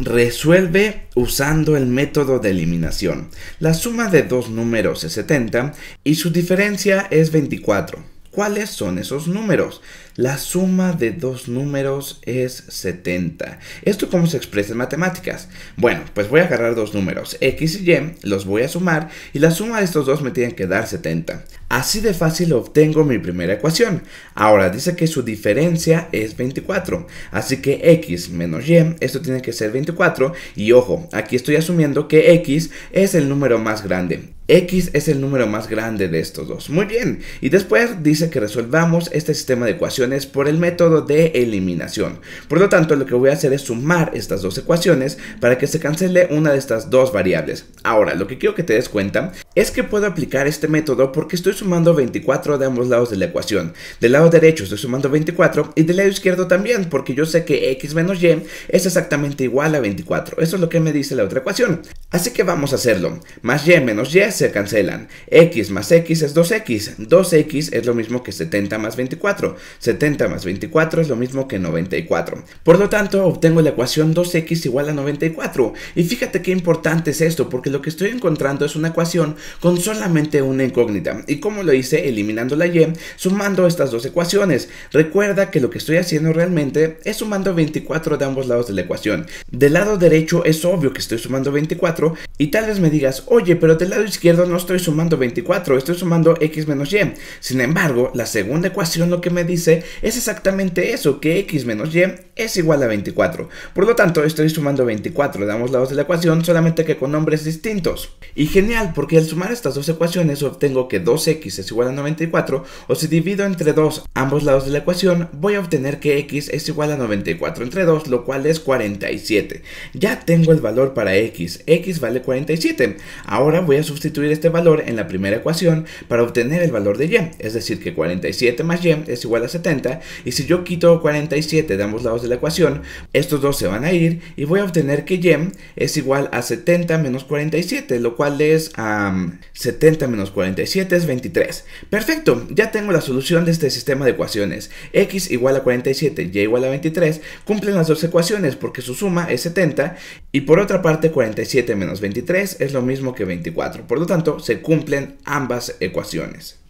Resuelve usando el método de eliminación. La suma de dos números es 70 y su diferencia es 24. ¿Cuáles son esos números? La suma de dos números es 70. ¿Esto cómo se expresa en matemáticas? Bueno, pues voy a agarrar dos números, x y y, los voy a sumar y la suma de estos dos me tiene que dar 70. Así de fácil obtengo mi primera ecuación. Ahora dice que su diferencia es 24, así que x menos y, esto tiene que ser 24 y ojo, aquí estoy asumiendo que x es el número más grande. X es el número más grande de estos dos. Muy bien. Y después dice que resolvamos este sistema de ecuaciones por el método de eliminación. Por lo tanto, lo que voy a hacer es sumar estas dos ecuaciones para que se cancele una de estas dos variables. Ahora, lo que quiero que te des cuenta es que puedo aplicar este método porque estoy sumando 24 de ambos lados de la ecuación. Del lado derecho estoy sumando 24 y del lado izquierdo también porque yo sé que x menos y es exactamente igual a 24. Eso es lo que me dice la otra ecuación. Así que vamos a hacerlo. Más y menos y se cancelan. x más x es 2x. 2x es lo mismo que 70 más 24. 70 más 24 es lo mismo que 94. Por lo tanto, obtengo la ecuación 2x igual a 94. Y fíjate qué importante es esto porque lo que estoy encontrando es una ecuación con solamente una incógnita. Y como lo hice eliminando la y, sumando estas dos ecuaciones. Recuerda que lo que estoy haciendo realmente es sumando 24 de ambos lados de la ecuación. Del lado derecho es obvio que estoy sumando 24 y tal vez me digas, oye, pero del lado izquierdo no estoy sumando 24, estoy sumando x menos y. Sin embargo, la segunda ecuación lo que me dice es exactamente eso, que x menos y es igual a 24. Por lo tanto, estoy sumando 24 de ambos lados de la ecuación, solamente que con nombres distintos. Y genial, porque el sumar estas dos ecuaciones obtengo que 2x es igual a 94 o si divido entre 2 ambos lados de la ecuación voy a obtener que x es igual a 94 entre 2 lo cual es 47. Ya tengo el valor para x, x vale 47. Ahora voy a sustituir este valor en la primera ecuación para obtener el valor de y, es decir que 47 más y es igual a 70 y si yo quito 47 de ambos lados de la ecuación estos dos se van a ir y voy a obtener que y es igual a 70 menos 47 lo cual es a... 70 menos 47 es 23. Perfecto, ya tengo la solución de este sistema de ecuaciones. X igual a 47, Y igual a 23, cumplen las dos ecuaciones porque su suma es 70 y por otra parte 47 menos 23 es lo mismo que 24. Por lo tanto, se cumplen ambas ecuaciones.